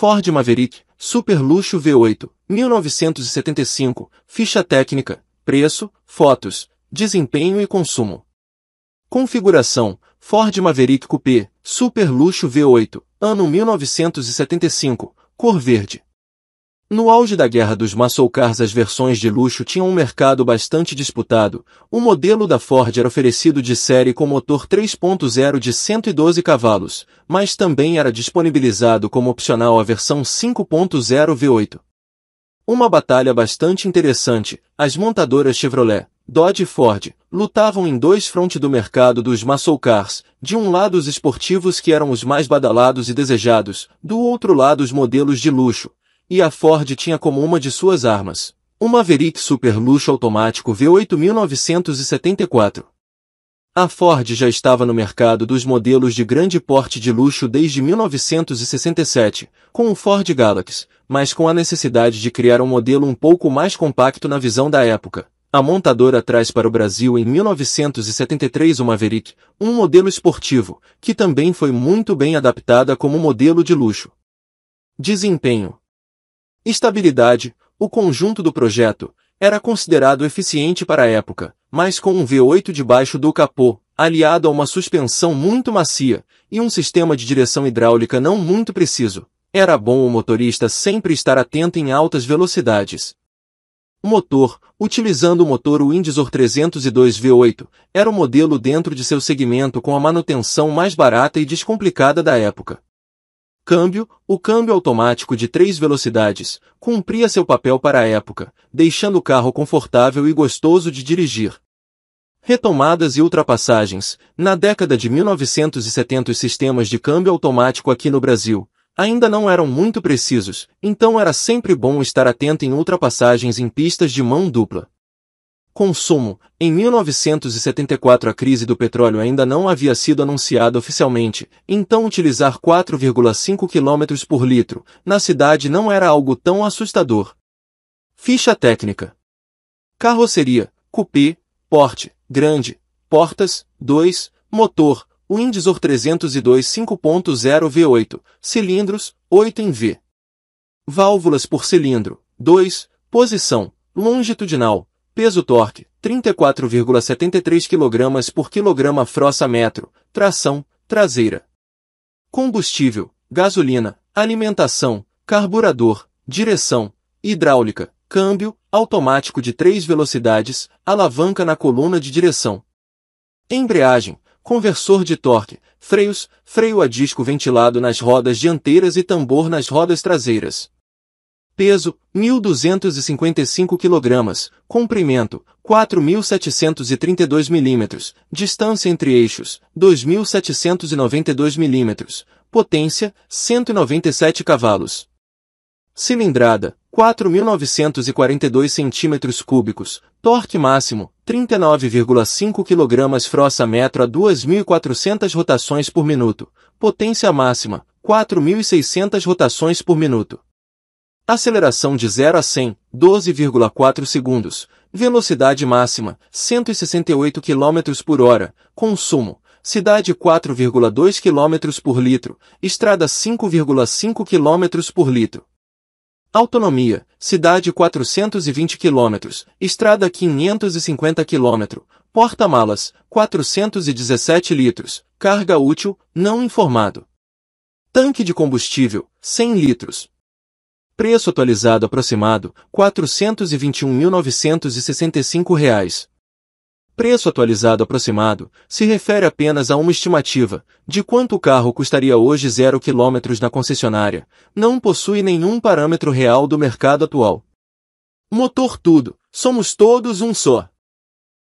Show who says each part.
Speaker 1: Ford Maverick, super luxo V8, 1975, ficha técnica, preço, fotos, desempenho e consumo. Configuração, Ford Maverick Coupé, super luxo V8, ano 1975, cor verde. No auge da guerra dos muscle cars as versões de luxo tinham um mercado bastante disputado. O modelo da Ford era oferecido de série com motor 3.0 de 112 cavalos, mas também era disponibilizado como opcional a versão 5.0 V8. Uma batalha bastante interessante, as montadoras Chevrolet, Dodge e Ford, lutavam em dois frontes do mercado dos muscle cars, de um lado os esportivos que eram os mais badalados e desejados, do outro lado os modelos de luxo, e a Ford tinha como uma de suas armas um Maverick Super Luxo automático V8974. A Ford já estava no mercado dos modelos de grande porte de luxo desde 1967, com o Ford Galaxy, mas com a necessidade de criar um modelo um pouco mais compacto na visão da época. A montadora traz para o Brasil em 1973 o Maverick, um modelo esportivo, que também foi muito bem adaptada como modelo de luxo. Desempenho Estabilidade, o conjunto do projeto, era considerado eficiente para a época, mas com um V8 debaixo do capô, aliado a uma suspensão muito macia e um sistema de direção hidráulica não muito preciso, era bom o motorista sempre estar atento em altas velocidades. O motor, utilizando o motor Windsor 302 V8, era o modelo dentro de seu segmento com a manutenção mais barata e descomplicada da época câmbio, o câmbio automático de três velocidades, cumpria seu papel para a época, deixando o carro confortável e gostoso de dirigir. Retomadas e ultrapassagens. Na década de 1970 os sistemas de câmbio automático aqui no Brasil ainda não eram muito precisos, então era sempre bom estar atento em ultrapassagens em pistas de mão dupla. Consumo. Em 1974 a crise do petróleo ainda não havia sido anunciada oficialmente, então utilizar 4,5 km por litro na cidade não era algo tão assustador. Ficha técnica. Carroceria, cupê, porte, grande, portas, 2, motor, Windsor 302 5.0 V8, cilindros, 8 em V. Válvulas por cilindro, 2, posição, longitudinal, Peso torque, 34,73 kg por kg frossa metro, tração, traseira. Combustível, gasolina, alimentação, carburador, direção, hidráulica, câmbio, automático de três velocidades, alavanca na coluna de direção. Embreagem, conversor de torque, freios, freio a disco ventilado nas rodas dianteiras e tambor nas rodas traseiras peso 1.255 kg, comprimento 4.732 mm, distância entre eixos 2.792 mm, potência 197 cavalos. Cilindrada 4.942 cm3, torque máximo 39,5 kg frossa metro a 2.400 rotações por minuto, potência máxima 4.600 rotações por minuto. Aceleração de 0 a 100, 12,4 segundos. Velocidade máxima, 168 km por hora. Consumo, cidade 4,2 km por litro, estrada 5,5 km por litro. Autonomia, cidade 420 km, estrada 550 km, porta-malas, 417 litros, carga útil, não informado. Tanque de combustível, 100 litros, Preço atualizado aproximado, R$ 421.965. Preço atualizado aproximado se refere apenas a uma estimativa de quanto o carro custaria hoje 0 km na concessionária, não possui nenhum parâmetro real do mercado atual. Motor tudo, somos todos um só.